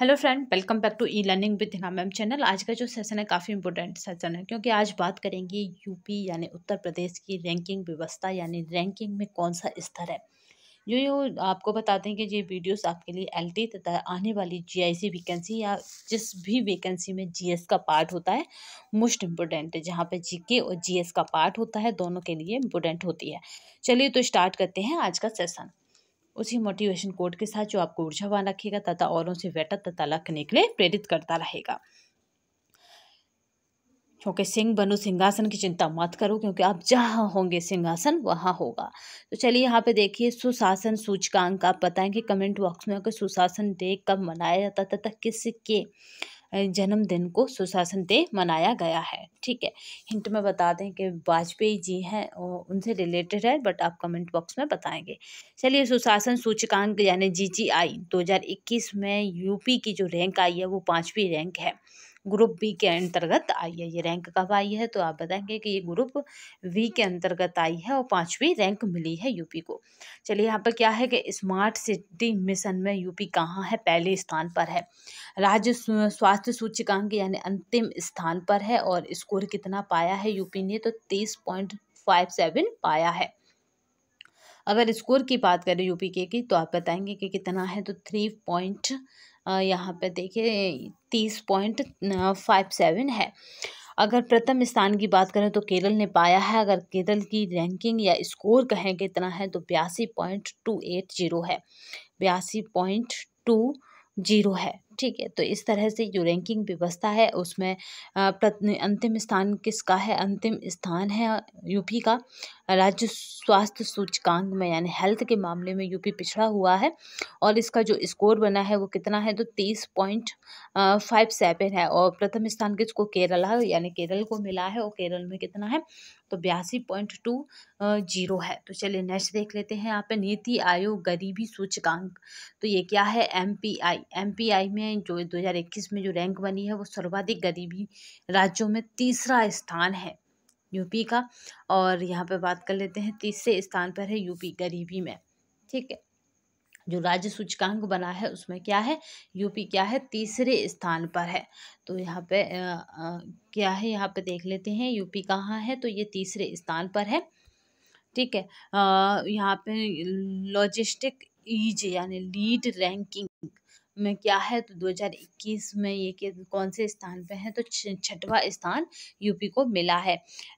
hello friend welcome back to e learning with Hina ma'am channel आज का जो session है काफ़ी इंपॉर्टेंट सेशन है क्योंकि आज बात करेंगे यूपी यानी उत्तर प्रदेश की रैंकिंग व्यवस्था यानी रैंकिंग में कौन सा स्तर है जो ये आपको बता दें कि ये वीडियोस आपके लिए एलटी तथा आने वाली जीआईसी वैकेंसी या जिस भी वैकेंसी में जीएस का पार्ट होता है मोस्ट इम्पोर्टेंट है जहाँ पर जीके और जीएस का पार्ट होता है दोनों के लिए इम्पोर्टेंट होती है चलिए तो स्टार्ट करते हैं आज का सेशन उसी मोटिवेशन कोड के साथ जो आपको ऊर्जावान रखेगा तथा औरों से बेटर तथा लखने के लिए प्रेरित करता रहेगा क्योंकि सिंह बनो सिंहासन की चिंता मत करो क्योंकि आप जहाँ होंगे सिंहासन वहाँ होगा तो चलिए यहाँ पे देखिए सुशासन सूचकांक आप बताएंगे कमेंट बॉक्स में अगर सुशासन डे कब मनाया जाता था तथा किसके जन्मदिन को सुशासन डे मनाया गया है ठीक है हिंट में बता दें कि वाजपेयी जी हैं उनसे रिलेटेड है बट आप कमेंट बॉक्स में बताएंगे चलिए सुशासन सूचकांक यानी जी जी आई दो में यूपी की जो रैंक आई है वो पाँचवीं रैंक है ग्रुप बी के अंतर्गत आई है ये रैंक कब आई है तो आप बताएंगे कि ये ग्रुप वी के अंतर्गत आई है और पाँचवीं रैंक मिली है यूपी को चलिए यहाँ पर क्या है कि स्मार्ट सिटी मिशन में यूपी कहाँ है पहले स्थान पर है राज्य स्वास्थ्य सूचकांक यानी अंतिम स्थान पर है और स्कोर कितना पाया है यूपी ने तो तीस पॉइंट फाइव सेवन पाया है अगर स्कोर की बात करें यूपी के की तो आप बताएंगे कि कितना है तो थ्री पॉइंट यहाँ पे देखिए तीस पॉइंट फाइव सेवन है अगर प्रथम स्थान की बात करें तो केरल ने पाया है अगर केरल की रैंकिंग या स्कोर कहें कितना है तो बयासी पॉइंट टू एट जीरो है बयासी पॉइंट टू जीरो है ठीक है तो इस तरह से जो रैंकिंग व्यवस्था है उसमें अंतिम स्थान किसका है अंतिम स्थान है यूपी का राज्य स्वास्थ्य सूचकांक में यानी हेल्थ के मामले में यूपी पिछड़ा हुआ है और इसका जो स्कोर बना है वो कितना है तो तीस पॉइंट फाइव सेवन है और प्रथम स्थान किसको केरला यानी केरल को मिला है और केरल में कितना है तो बयासी पॉइंट टू जीरो है तो चलिए नेक्स्ट देख लेते हैं यहाँ पे नीति आयोग गरीबी सूचकांक तो ये क्या है पी आई में जो दो में जो रैंक बनी है वो सर्वाधिक गरीबी राज्यों में तीसरा स्थान है यूपी का और यहाँ पे बात कर लेते हैं तीसरे स्थान पर है यूपी गरीबी में ठीक है जो राज्य सूचकांक बना है उसमें क्या है यूपी क्या है तीसरे स्थान पर है तो यहाँ पे आ, आ, क्या है यहाँ पे देख लेते हैं यूपी कहाँ है तो ये तीसरे स्थान पर है ठीक है यहाँ पे लॉजिस्टिक ईज e यानी लीड रैंकिंग में क्या है तो 2021 में ये कौन से स्थान पे है तो छठवा स्थान यूपी को मिला है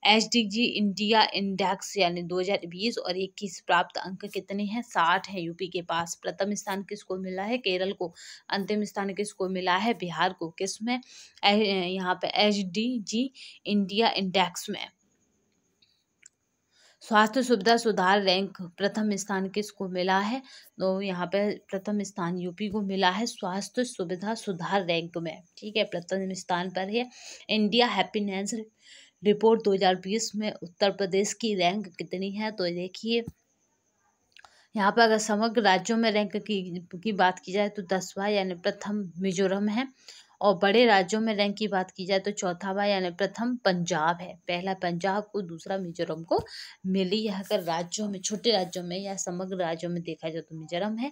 एच इंडिया इंडेक्स यानी 2020 और 21 प्राप्त अंक कितने हैं साठ हैं यूपी के पास प्रथम स्थान किसको मिला है केरल को अंतिम स्थान किसको मिला है बिहार को किस में यहाँ पे एच इंडिया इंडेक्स में स्वास्थ्य सुविधा सुधार रैंक प्रथम स्थान किसको मिला है तो यहाँ पे प्रथम स्थान यूपी को मिला है स्वास्थ्य सुविधा सुधार रैंक में ठीक है प्रथम स्थान पर है इंडिया हैप्पीनेस रिपोर्ट 2020 में उत्तर प्रदेश की रैंक कितनी है तो देखिए यहाँ पर अगर समग्र राज्यों में रैंक की की बात की जाए तो दसवा यानी प्रथम मिजोरम है और बड़े राज्यों में रैंक की बात की जाए तो चौथा यानी प्रथम पंजाब है पहला पंजाब को दूसरा मिजोरम को मिली यहाँ अगर राज्यों में छोटे राज्यों में या समग्र राज्यों में देखा जाए तो मिजोरम है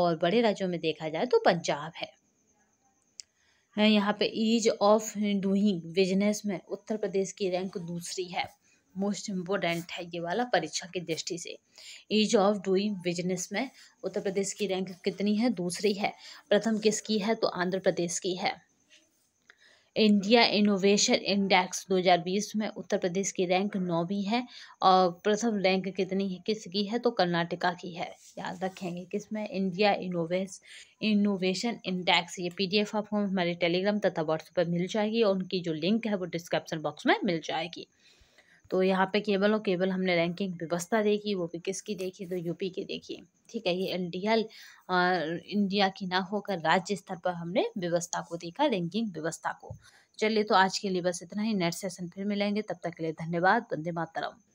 और बड़े राज्यों में देखा जाए तो पंजाब है यहाँ पे ईज ऑफ डूइंग बिजनेस में उत्तर प्रदेश की रैंक दूसरी है मोस्ट इम्पोर्टेंट है ये वाला परीक्षा की दृष्टि से ईज ऑफ डूइंग बिजनेस में उत्तर प्रदेश की रैंक कितनी है दूसरी है प्रथम किसकी है तो आंध्र प्रदेश की है इंडिया इनोवेशन इंडेक्स 2020 में उत्तर प्रदेश की रैंक नौवीं है और प्रथम रैंक कितनी है किसकी है तो कर्नाटका की है याद रखेंगे किसमें इंडिया इनोवेस इनोवेशन इंडेक्स ये पीडीएफ आपको हमारे टेलीग्राम तथा व्हाट्सएप पर मिल जाएगी और उनकी जो लिंक है वो डिस्क्रिप्सन बॉक्स में मिल जाएगी तो यहाँ पे केवल और केवल हमने रैंकिंग व्यवस्था देखी वो भी किसकी देखी तो यूपी की देखी ठीक है ये डी एल इंडिया की ना होकर राज्य स्तर पर हमने व्यवस्था को देखा रैंकिंग व्यवस्था को चलिए तो आज के लिए बस इतना ही नेक्स्ट सेशन फिर मिलेंगे तब तक के लिए धन्यवाद वंदे मातरम